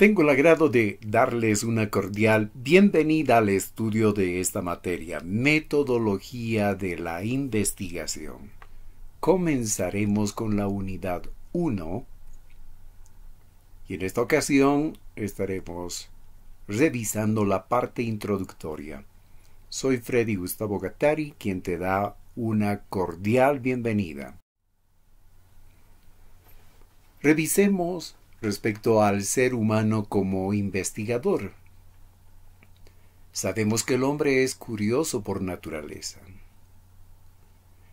Tengo el agrado de darles una cordial bienvenida al estudio de esta materia, metodología de la investigación. Comenzaremos con la unidad 1 y en esta ocasión estaremos revisando la parte introductoria. Soy Freddy Gustavo Gattari quien te da una cordial bienvenida. Revisemos respecto al ser humano como investigador. Sabemos que el hombre es curioso por naturaleza.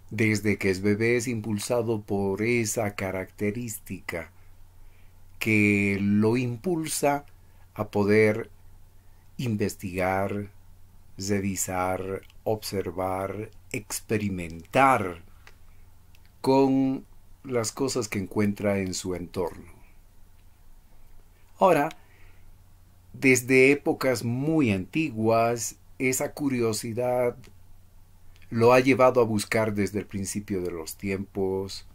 Desde que es bebé es impulsado por esa característica que lo impulsa a poder investigar, revisar, observar, experimentar con las cosas que encuentra en su entorno. Ahora, desde épocas muy antiguas, esa curiosidad lo ha llevado a buscar desde el principio de los tiempos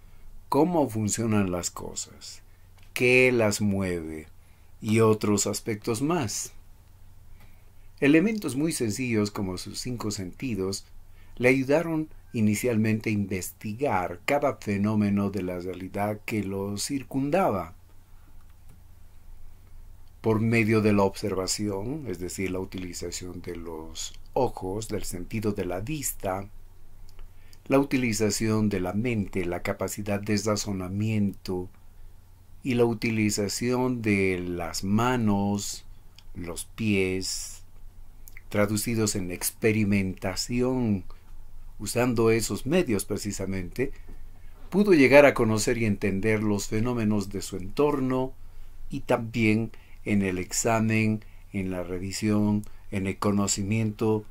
cómo funcionan las cosas, qué las mueve y otros aspectos más. Elementos muy sencillos como sus cinco sentidos le ayudaron inicialmente a investigar cada fenómeno de la realidad que lo circundaba por medio de la observación, es decir, la utilización de los ojos, del sentido de la vista, la utilización de la mente, la capacidad de razonamiento y la utilización de las manos, los pies, traducidos en experimentación, usando esos medios precisamente, pudo llegar a conocer y entender los fenómenos de su entorno y también en el examen, en la revisión, en el conocimiento,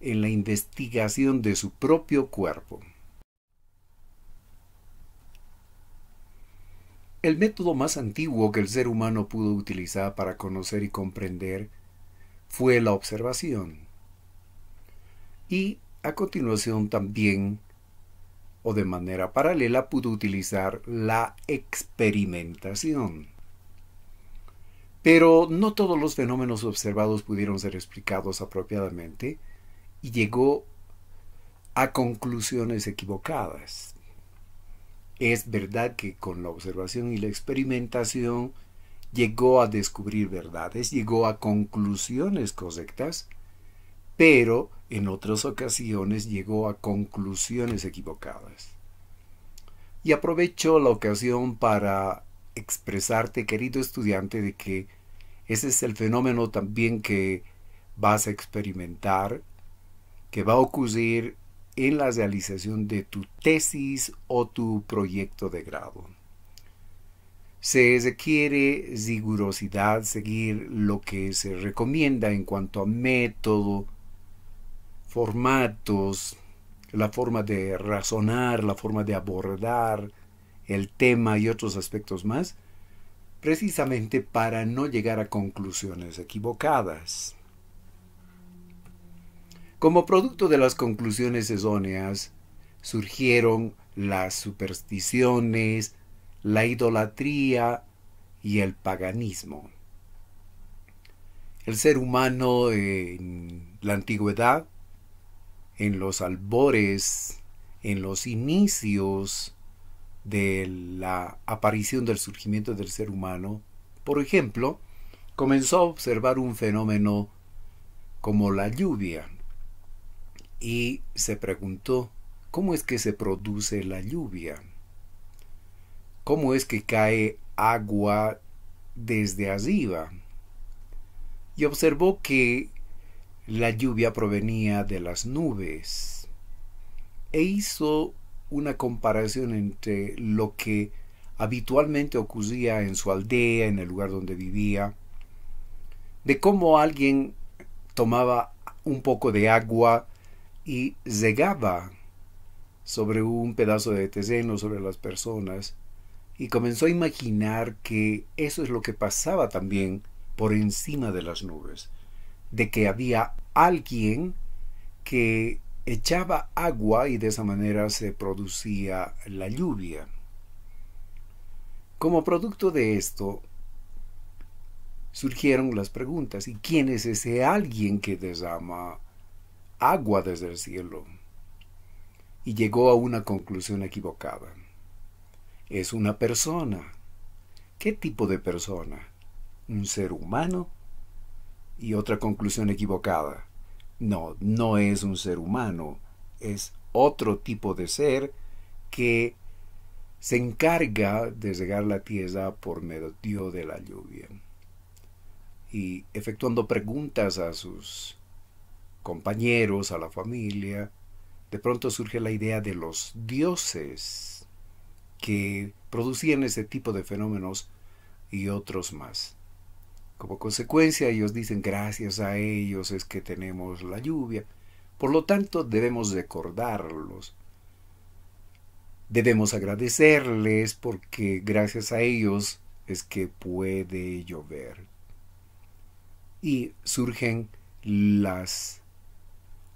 en la investigación de su propio cuerpo. El método más antiguo que el ser humano pudo utilizar para conocer y comprender fue la observación. Y a continuación también, o de manera paralela, pudo utilizar la experimentación. Pero no todos los fenómenos observados pudieron ser explicados apropiadamente y llegó a conclusiones equivocadas. Es verdad que con la observación y la experimentación llegó a descubrir verdades, llegó a conclusiones correctas, pero en otras ocasiones llegó a conclusiones equivocadas. Y aprovechó la ocasión para expresarte, querido estudiante, de que ese es el fenómeno también que vas a experimentar, que va a ocurrir en la realización de tu tesis o tu proyecto de grado. Se requiere rigurosidad, seguir lo que se recomienda en cuanto a método, formatos, la forma de razonar, la forma de abordar, el tema y otros aspectos más, precisamente para no llegar a conclusiones equivocadas. Como producto de las conclusiones esóneas surgieron las supersticiones, la idolatría y el paganismo. El ser humano en la antigüedad, en los albores, en los inicios de la aparición del surgimiento del ser humano, por ejemplo, comenzó a observar un fenómeno como la lluvia y se preguntó cómo es que se produce la lluvia, cómo es que cae agua desde arriba y observó que la lluvia provenía de las nubes e hizo una comparación entre lo que habitualmente ocurría en su aldea, en el lugar donde vivía, de cómo alguien tomaba un poco de agua y llegaba sobre un pedazo de terreno, sobre las personas, y comenzó a imaginar que eso es lo que pasaba también por encima de las nubes, de que había alguien que echaba agua y de esa manera se producía la lluvia. Como producto de esto, surgieron las preguntas, ¿y quién es ese alguien que desama agua desde el cielo? Y llegó a una conclusión equivocada. Es una persona. ¿Qué tipo de persona? ¿Un ser humano? Y otra conclusión equivocada no, no es un ser humano, es otro tipo de ser que se encarga de regar la tierra por medio de la lluvia. Y efectuando preguntas a sus compañeros, a la familia, de pronto surge la idea de los dioses que producían ese tipo de fenómenos y otros más. Como consecuencia, ellos dicen, gracias a ellos es que tenemos la lluvia. Por lo tanto, debemos recordarlos. Debemos agradecerles porque gracias a ellos es que puede llover. Y surgen las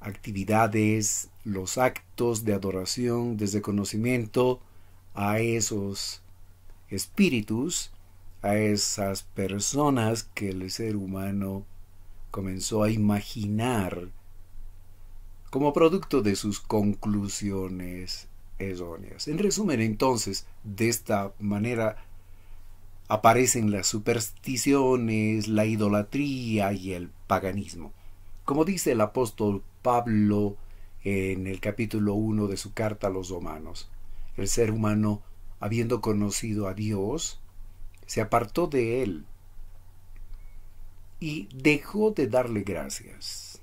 actividades, los actos de adoración, desde conocimiento a esos espíritus a esas personas que el ser humano comenzó a imaginar como producto de sus conclusiones erróneas. En resumen, entonces, de esta manera aparecen las supersticiones, la idolatría y el paganismo. Como dice el apóstol Pablo en el capítulo 1 de su carta a los romanos, el ser humano, habiendo conocido a Dios, se apartó de él y dejó de darle gracias.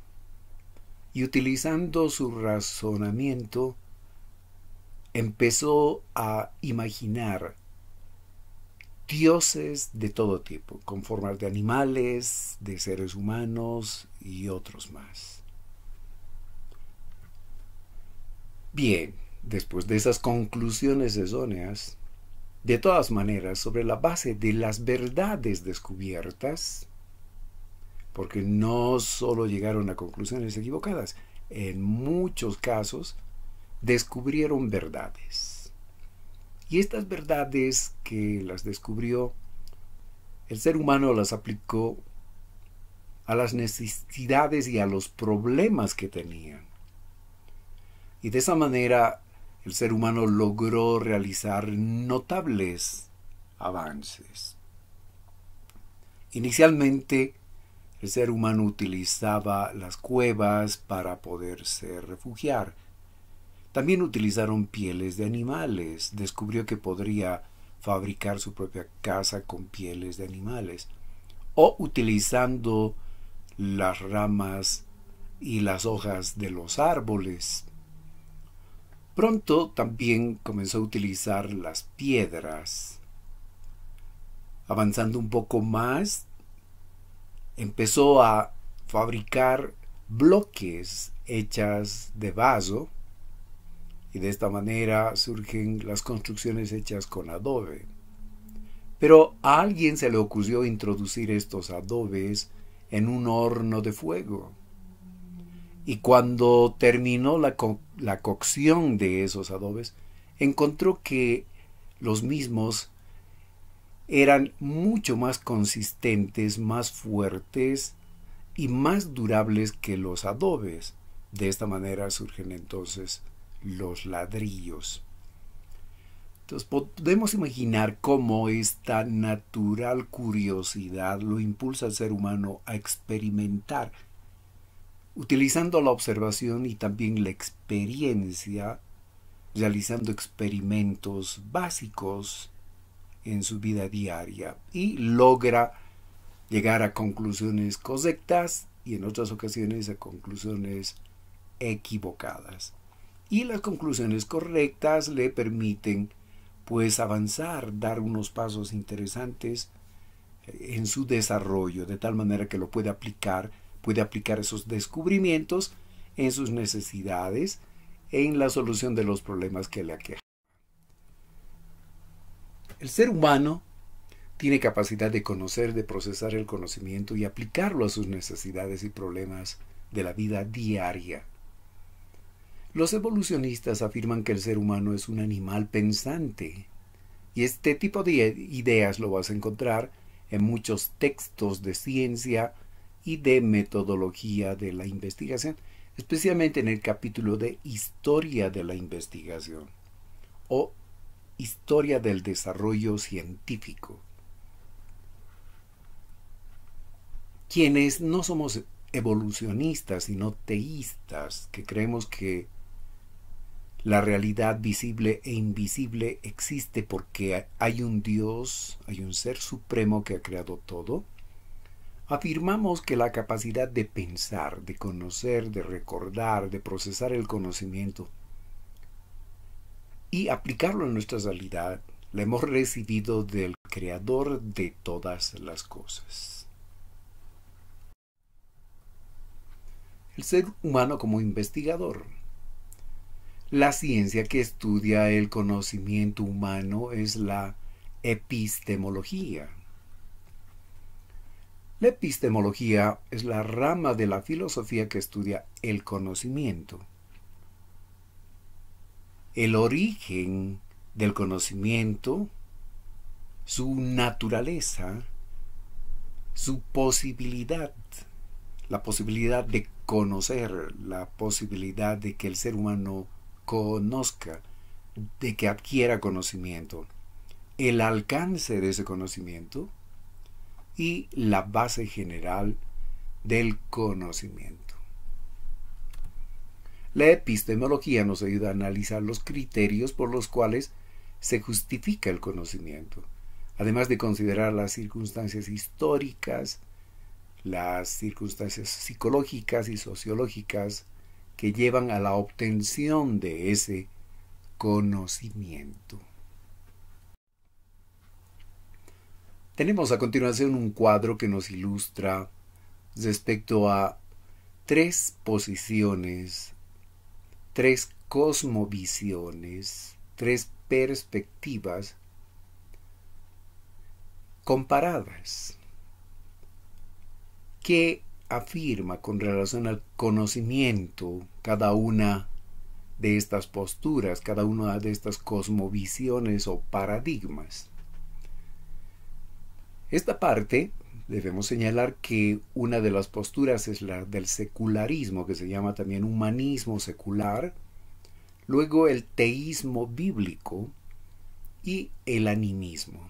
Y utilizando su razonamiento, empezó a imaginar dioses de todo tipo, con formas de animales, de seres humanos y otros más. Bien, después de esas conclusiones esóneas, de todas maneras, sobre la base de las verdades descubiertas, porque no solo llegaron a conclusiones equivocadas, en muchos casos descubrieron verdades. Y estas verdades que las descubrió, el ser humano las aplicó a las necesidades y a los problemas que tenían. Y de esa manera el ser humano logró realizar notables avances. Inicialmente, el ser humano utilizaba las cuevas para poderse refugiar. También utilizaron pieles de animales. Descubrió que podría fabricar su propia casa con pieles de animales. O utilizando las ramas y las hojas de los árboles Pronto también comenzó a utilizar las piedras. Avanzando un poco más, empezó a fabricar bloques hechas de vaso y de esta manera surgen las construcciones hechas con adobe. Pero a alguien se le ocurrió introducir estos adobes en un horno de fuego. Y cuando terminó la, cocción de esos adobes, encontró que los mismos eran mucho más consistentes, más fuertes y más durables que los adobes. De esta manera surgen entonces los ladrillos. Entonces podemos imaginar cómo esta natural curiosidad lo impulsa al ser humano a experimentar utilizando la observación y también la experiencia, realizando experimentos básicos en su vida diaria y logra llegar a conclusiones correctas y en otras ocasiones a conclusiones equivocadas. Y las conclusiones correctas le permiten pues avanzar, dar unos pasos interesantes en su desarrollo, de tal manera que lo puede aplicar puede aplicar esos descubrimientos en sus necesidades, en la solución de los problemas que le aquejan. El ser humano tiene capacidad de conocer, de procesar el conocimiento y aplicarlo a sus necesidades y problemas de la vida diaria. Los evolucionistas afirman que el ser humano es un animal pensante y este tipo de ideas lo vas a encontrar en muchos textos de ciencia, y de metodología de la investigación, especialmente en el capítulo de historia de la investigación o historia del desarrollo científico. Quienes no somos evolucionistas, sino teístas, que creemos que la realidad visible e invisible existe porque hay un Dios, hay un ser supremo que ha creado todo, Afirmamos que la capacidad de pensar, de conocer, de recordar, de procesar el conocimiento y aplicarlo en nuestra realidad la hemos recibido del Creador de todas las cosas. El ser humano como investigador. La ciencia que estudia el conocimiento humano es la epistemología la epistemología es la rama de la filosofía que estudia el conocimiento. El origen del conocimiento, su naturaleza, su posibilidad, la posibilidad de conocer, la posibilidad de que el ser humano conozca, de que adquiera conocimiento, el alcance de ese conocimiento, y la base general del conocimiento. La epistemología nos ayuda a analizar los criterios por los cuales se justifica el conocimiento, además de considerar las circunstancias históricas, las circunstancias psicológicas y sociológicas que llevan a la obtención de ese conocimiento. Tenemos a continuación un cuadro que nos ilustra respecto a tres posiciones, tres cosmovisiones, tres perspectivas comparadas que afirma con relación al conocimiento cada una de estas posturas, cada una de estas cosmovisiones o paradigmas. Esta parte debemos señalar que una de las posturas es la del secularismo, que se llama también humanismo secular, luego el teísmo bíblico y el animismo.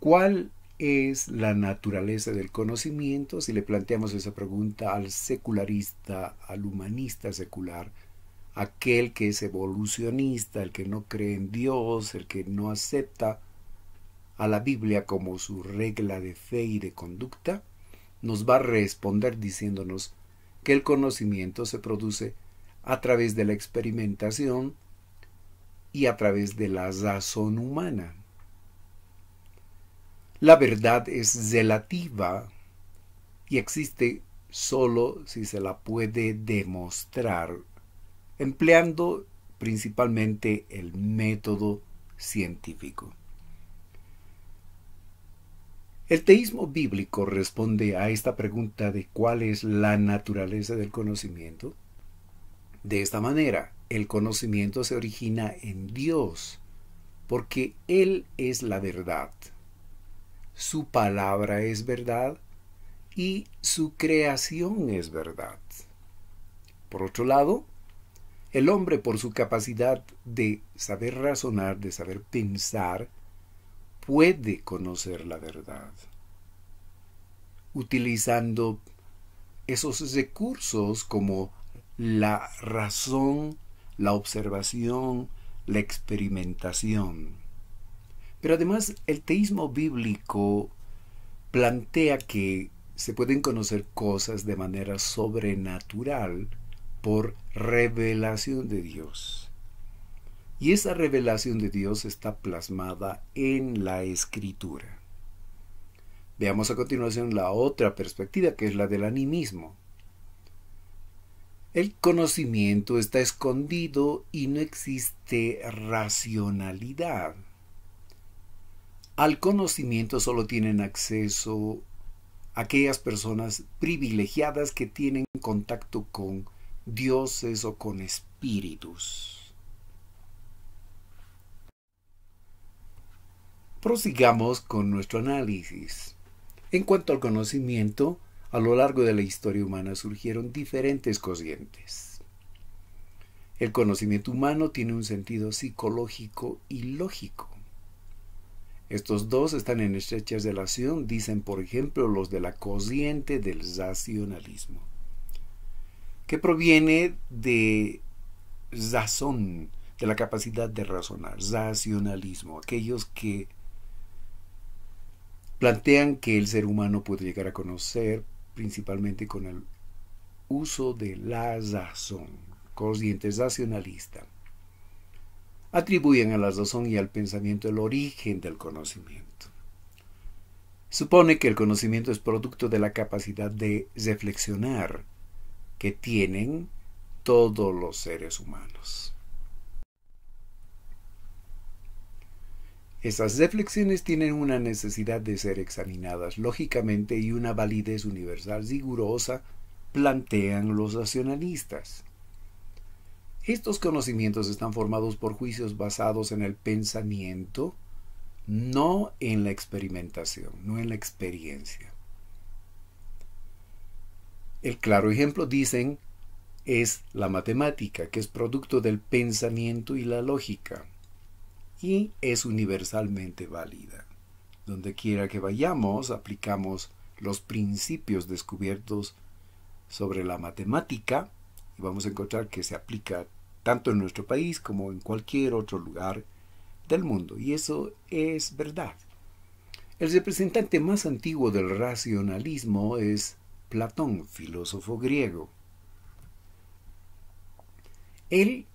¿Cuál es la naturaleza del conocimiento? Si le planteamos esa pregunta al secularista, al humanista secular, aquel que es evolucionista, el que no cree en Dios, el que no acepta a la Biblia como su regla de fe y de conducta, nos va a responder diciéndonos que el conocimiento se produce a través de la experimentación y a través de la razón humana. La verdad es relativa y existe sólo si se la puede demostrar, empleando principalmente el método científico. El teísmo bíblico responde a esta pregunta de cuál es la naturaleza del conocimiento. De esta manera, el conocimiento se origina en Dios, porque Él es la verdad. Su palabra es verdad y su creación es verdad. Por otro lado, el hombre por su capacidad de saber razonar, de saber pensar, puede conocer la verdad utilizando esos recursos como la razón, la observación, la experimentación. Pero además el teísmo bíblico plantea que se pueden conocer cosas de manera sobrenatural por revelación de Dios. Y esa revelación de Dios está plasmada en la escritura. Veamos a continuación la otra perspectiva, que es la del animismo. El conocimiento está escondido y no existe racionalidad. Al conocimiento solo tienen acceso aquellas personas privilegiadas que tienen contacto con dioses o con espíritus. Prosigamos con nuestro análisis. En cuanto al conocimiento, a lo largo de la historia humana surgieron diferentes cocientes. El conocimiento humano tiene un sentido psicológico y lógico. Estos dos están en estrecha relación, dicen por ejemplo los de la cociente del racionalismo, que proviene de razón, de la capacidad de razonar, racionalismo, aquellos que plantean que el ser humano puede llegar a conocer principalmente con el uso de la razón, corriente racionalista. Atribuyen a la razón y al pensamiento el origen del conocimiento. Supone que el conocimiento es producto de la capacidad de reflexionar que tienen todos los seres humanos. Esas reflexiones tienen una necesidad de ser examinadas lógicamente y una validez universal rigurosa plantean los racionalistas. Estos conocimientos están formados por juicios basados en el pensamiento, no en la experimentación, no en la experiencia. El claro ejemplo, dicen, es la matemática, que es producto del pensamiento y la lógica y es universalmente válida. Donde quiera que vayamos, aplicamos los principios descubiertos sobre la matemática y vamos a encontrar que se aplica tanto en nuestro país como en cualquier otro lugar del mundo. Y eso es verdad. El representante más antiguo del racionalismo es Platón, filósofo griego. Él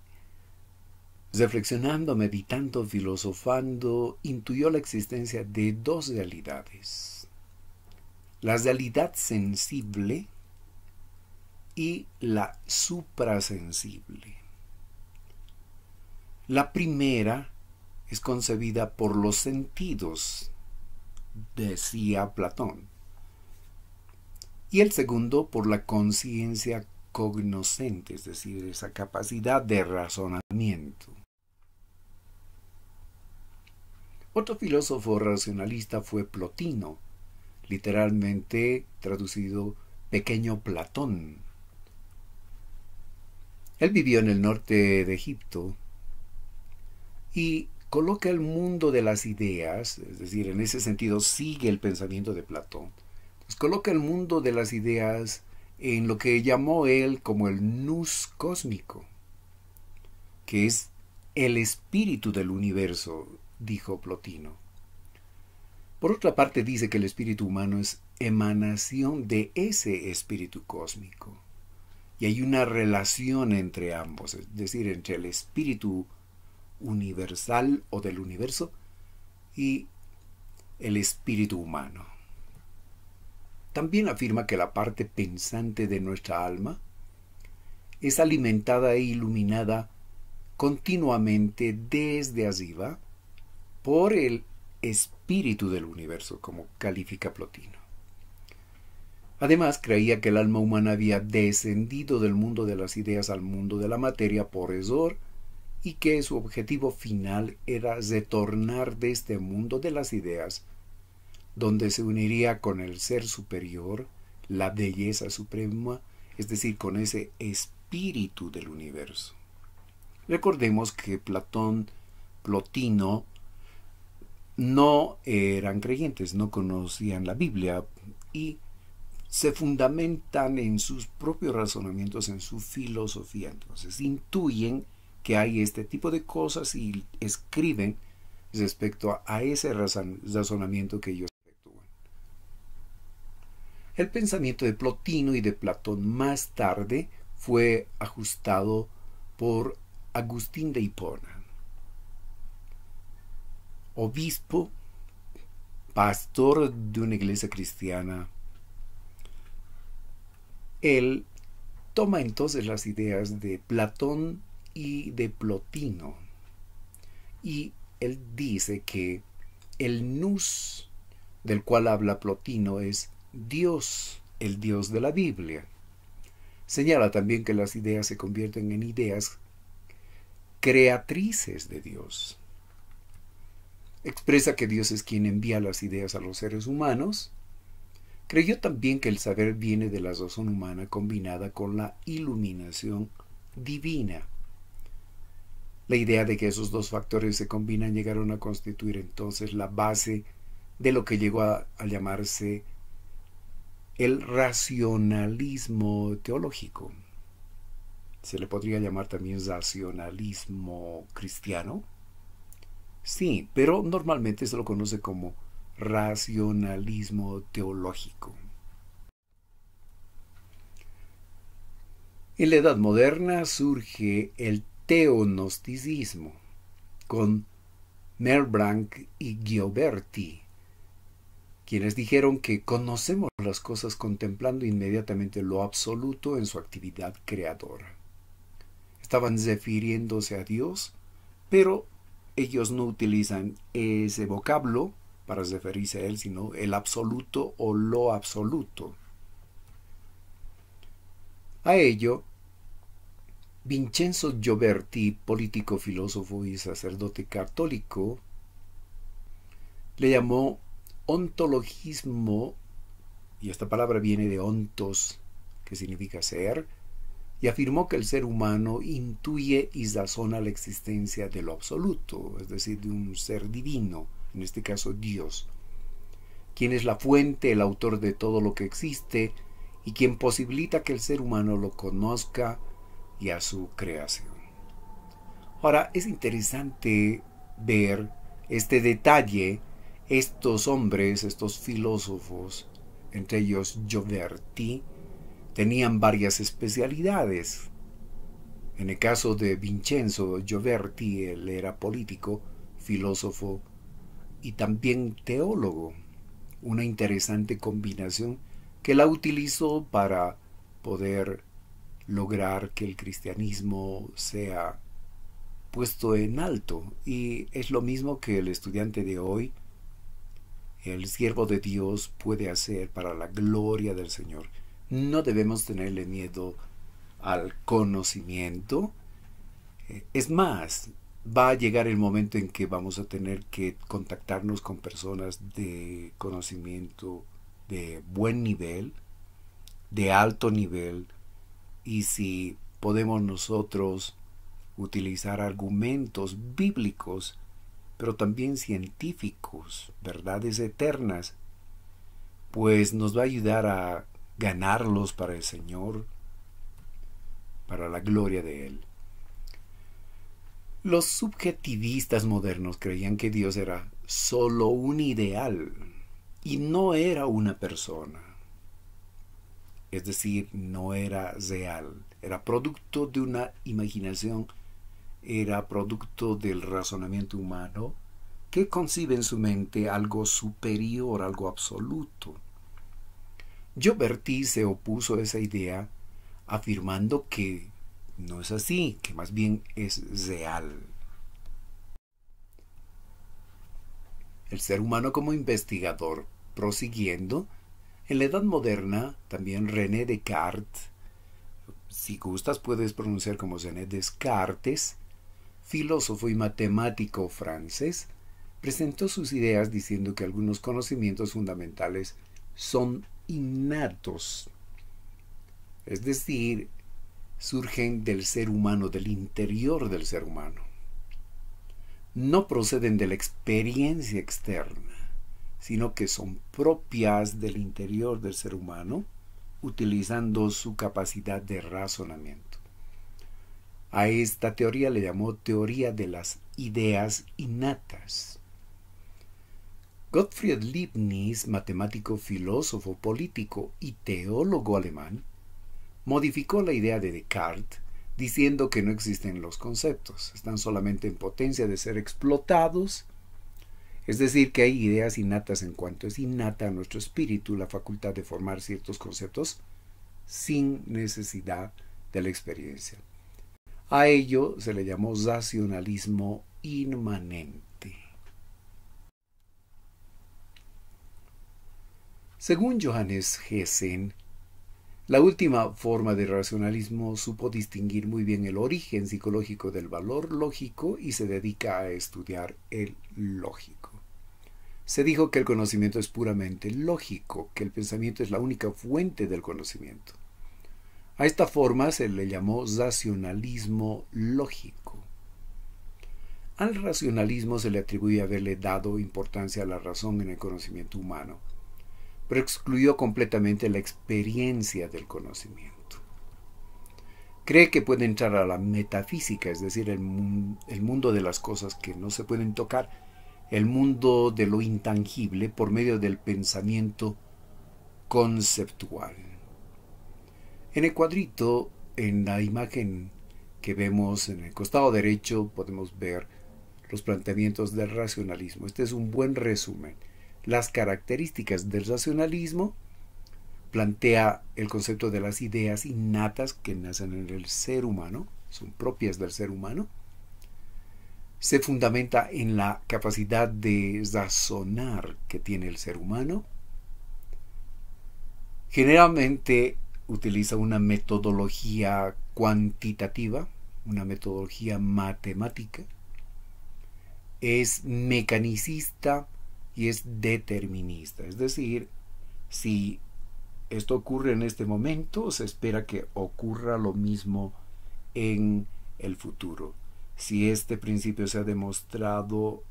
Reflexionando, meditando, filosofando, intuyó la existencia de dos realidades. La realidad sensible y la suprasensible. La primera es concebida por los sentidos, decía Platón, y el segundo por la conciencia cognoscente, es decir, esa capacidad de razonamiento. Otro filósofo racionalista fue Plotino, literalmente traducido pequeño Platón. Él vivió en el norte de Egipto y coloca el mundo de las ideas, es decir, en ese sentido sigue el pensamiento de Platón, pues coloca el mundo de las ideas en lo que llamó él como el nus cósmico, que es el espíritu del universo, dijo Plotino. Por otra parte, dice que el espíritu humano es emanación de ese espíritu cósmico. Y hay una relación entre ambos, es decir, entre el espíritu universal o del universo y el espíritu humano. También afirma que la parte pensante de nuestra alma es alimentada e iluminada continuamente desde arriba por el espíritu del universo, como califica Plotino. Además, creía que el alma humana había descendido del mundo de las ideas al mundo de la materia por error y que su objetivo final era retornar de este mundo de las ideas, donde se uniría con el ser superior, la belleza suprema, es decir, con ese espíritu del universo. Recordemos que Platón, Plotino, no eran creyentes, no conocían la Biblia y se fundamentan en sus propios razonamientos, en su filosofía. Entonces intuyen que hay este tipo de cosas y escriben respecto a, ese razonamiento que ellos efectúan. El pensamiento de Plotino y de Platón más tarde fue ajustado por Agustín de Hipona, obispo, pastor de una iglesia cristiana, él toma entonces las ideas de Platón y de Plotino y él dice que el Nus del cual habla Plotino es Dios, el Dios de la Biblia. Señala también que las ideas se convierten en ideas creatrices de Dios expresa que Dios es quien envía las ideas a los seres humanos, creyó también que el saber viene de la razón humana combinada con la iluminación divina. La idea de que esos dos factores se combinan llegaron a constituir entonces la base de lo que llegó a, llamarse el racionalismo teológico. Se le podría llamar también racionalismo cristiano Sí, pero normalmente se lo conoce como racionalismo teológico. En la Edad Moderna surge el teonosticismo, con Merblanc y Gioberti, quienes dijeron que conocemos las cosas contemplando inmediatamente lo absoluto en su actividad creadora. Estaban refiriéndose a Dios, pero ellos no utilizan ese vocablo para referirse a él, sino el absoluto o lo absoluto. A ello, Vincenzo Gioberti, político, filósofo y sacerdote católico, le llamó ontologismo, y esta palabra viene de ontos, que significa ser, y afirmó que el ser humano intuye y sazona la existencia de lo absoluto, es decir, de un ser divino, en este caso Dios, quien es la fuente, el autor de todo lo que existe y quien posibilita que el ser humano lo conozca y a su creación. Ahora, es interesante ver este detalle, estos hombres, estos filósofos, entre ellos Gioberti, Tenían varias especialidades. En el caso de Vincenzo Gioverti, él era político, filósofo y también teólogo, una interesante combinación que la utilizó para poder lograr que el cristianismo sea puesto en alto y es lo mismo que el estudiante de hoy, el siervo de Dios puede hacer para la gloria del Señor. No debemos tenerle miedo al conocimiento. Eh, es más, va a llegar el momento en que vamos a tener que contactarnos con personas de conocimiento de buen nivel, de alto nivel, y si podemos nosotros utilizar argumentos bíblicos, pero también científicos, verdades eternas, pues nos va a ayudar a ganarlos para el Señor, para la gloria de Él. Los subjetivistas modernos creían que Dios era solo un ideal y no era una persona. Es decir, no era real, era producto de una imaginación, era producto del razonamiento humano que concibe en su mente algo superior, algo absoluto. Gioberti se opuso a esa idea afirmando que no es así, que más bien es real. El ser humano como investigador, prosiguiendo, en la Edad Moderna, también René Descartes, si gustas puedes pronunciar como René Descartes, filósofo y matemático francés, presentó sus ideas diciendo que algunos conocimientos fundamentales son innatos, es decir, surgen del ser humano, del interior del ser humano. No proceden de la experiencia externa, sino que son propias del interior del ser humano, utilizando su capacidad de razonamiento. A esta teoría le llamó teoría de las ideas innatas. Gottfried Leibniz, matemático, filósofo, político y teólogo alemán, modificó la idea de Descartes diciendo que no existen los conceptos, están solamente en potencia de ser explotados, es decir, que hay ideas innatas en cuanto es innata a nuestro espíritu la facultad de formar ciertos conceptos sin necesidad de la experiencia. A ello se le llamó racionalismo inmanente. Según Johannes Hessen, la última forma de racionalismo supo distinguir muy bien el origen psicológico del valor lógico y se dedica a estudiar el lógico. Se dijo que el conocimiento es puramente lógico, que el pensamiento es la única fuente del conocimiento. A esta forma se le llamó racionalismo lógico. Al racionalismo se le atribuye haberle dado importancia a la razón en el conocimiento humano pero excluyó completamente la experiencia del conocimiento. Cree que puede entrar a la metafísica, es decir, el, el mundo de las cosas que no se pueden tocar, el mundo de lo intangible por medio del pensamiento conceptual. En el cuadrito, en la imagen que vemos en el costado derecho, podemos ver los planteamientos del racionalismo. Este es un buen resumen las características del racionalismo, plantea el concepto de las ideas innatas que nacen en el ser humano, son propias del ser humano, se fundamenta en la capacidad de razonar que tiene el ser humano, generalmente utiliza una metodología cuantitativa, una metodología matemática, es mecanicista, y es determinista. Es decir, si esto ocurre en este momento, se espera que ocurra lo mismo en el futuro. Si este principio se ha demostrado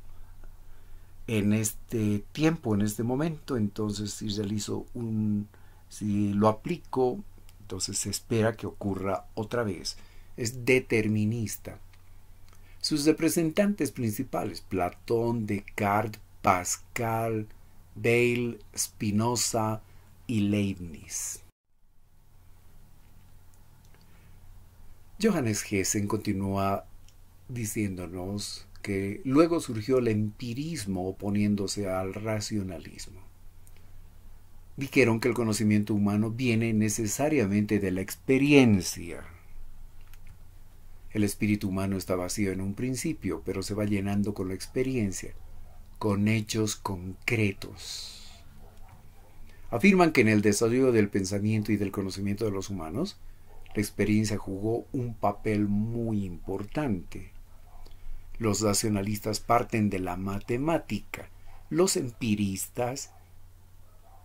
en este tiempo, en este momento, entonces si realizo un, si lo aplico, entonces se espera que ocurra otra vez. Es determinista. Sus representantes principales, Platón, Descartes, Pascal, Bale, Spinoza y Leibniz. Johannes Hessen continúa diciéndonos que luego surgió el empirismo oponiéndose al racionalismo. Dijeron que el conocimiento humano viene necesariamente de la experiencia. El espíritu humano está vacío en un principio, pero se va llenando con la experiencia con hechos concretos. Afirman que en el desarrollo del pensamiento y del conocimiento de los humanos, la experiencia jugó un papel muy importante. Los racionalistas parten de la matemática, los empiristas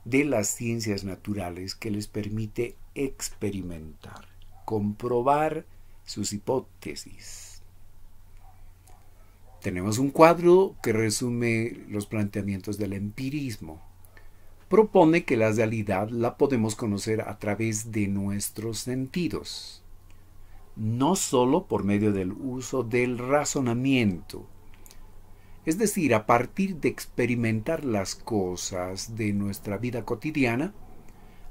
de las ciencias naturales que les permite experimentar, comprobar sus hipótesis. Tenemos un cuadro que resume los planteamientos del empirismo. Propone que la realidad la podemos conocer a través de nuestros sentidos, no sólo por medio del uso del razonamiento, es decir, a partir de experimentar las cosas de nuestra vida cotidiana,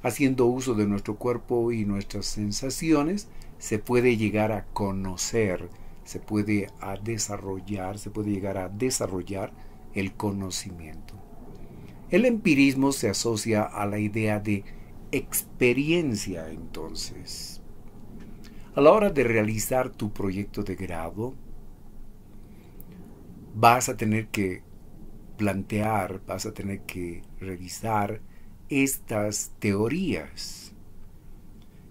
haciendo uso de nuestro cuerpo y nuestras sensaciones, se puede llegar a conocer se puede a desarrollar, se puede llegar a desarrollar el conocimiento. El empirismo se asocia a la idea de experiencia entonces. A la hora de realizar tu proyecto de grado, vas a tener que plantear, vas a tener que revisar estas teorías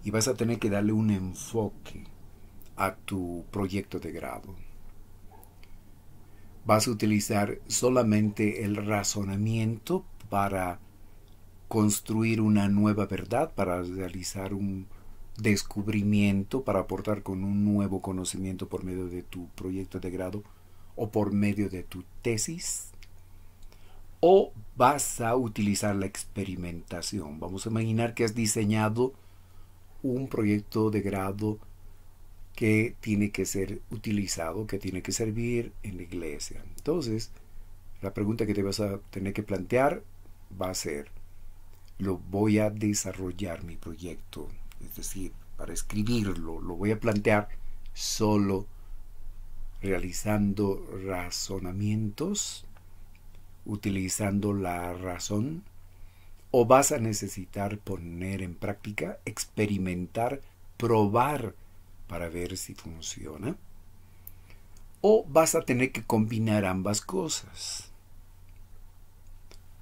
y vas a tener que darle un enfoque a tu proyecto de grado. Vas a utilizar solamente el razonamiento para construir una nueva verdad, para realizar un descubrimiento, para aportar con un nuevo conocimiento por medio de tu proyecto de grado o por medio de tu tesis. O vas a utilizar la experimentación. Vamos a imaginar que has diseñado un proyecto de grado que tiene que ser utilizado, que tiene que servir en la iglesia. Entonces, la pregunta que te vas a tener que plantear va a ser, lo voy a desarrollar mi proyecto, es decir, para escribirlo, lo voy a plantear solo realizando razonamientos, utilizando la razón, o vas a necesitar poner en práctica, experimentar, probar para ver si funciona. O vas a tener que combinar ambas cosas.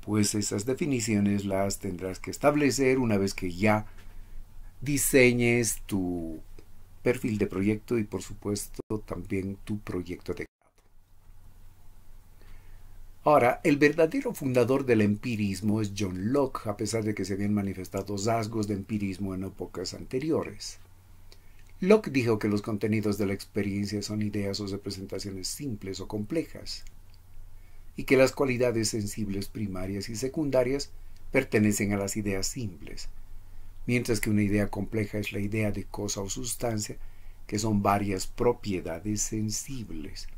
Pues esas definiciones las tendrás que establecer una vez que ya diseñes tu perfil de proyecto y por supuesto también tu proyecto de grado. Ahora, el verdadero fundador del empirismo es John Locke, a pesar de que se habían manifestado rasgos de empirismo en épocas anteriores. Locke dijo que los contenidos de la experiencia son ideas o representaciones simples o complejas, y que las cualidades sensibles primarias y secundarias pertenecen a las ideas simples, mientras que una idea compleja es la idea de cosa o sustancia que son varias propiedades sensibles.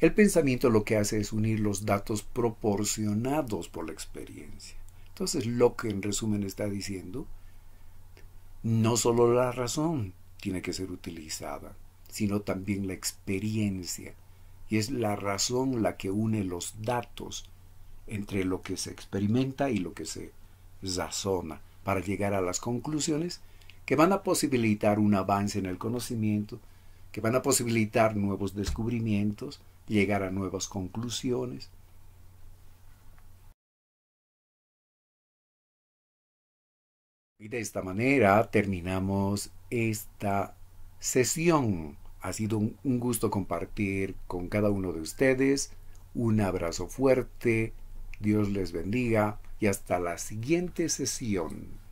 El pensamiento lo que hace es unir los datos proporcionados por la experiencia. Entonces Locke en resumen está diciendo, no solo la razón, tiene que ser utilizada, sino también la experiencia. Y es la razón la que une los datos entre lo que se experimenta y lo que se razona para llegar a las conclusiones que van a posibilitar un avance en el conocimiento, que van a posibilitar nuevos descubrimientos, llegar a nuevas conclusiones. Y de esta manera terminamos esta sesión. Ha sido un, gusto compartir con cada uno de ustedes. Un abrazo fuerte. Dios les bendiga y hasta la siguiente sesión.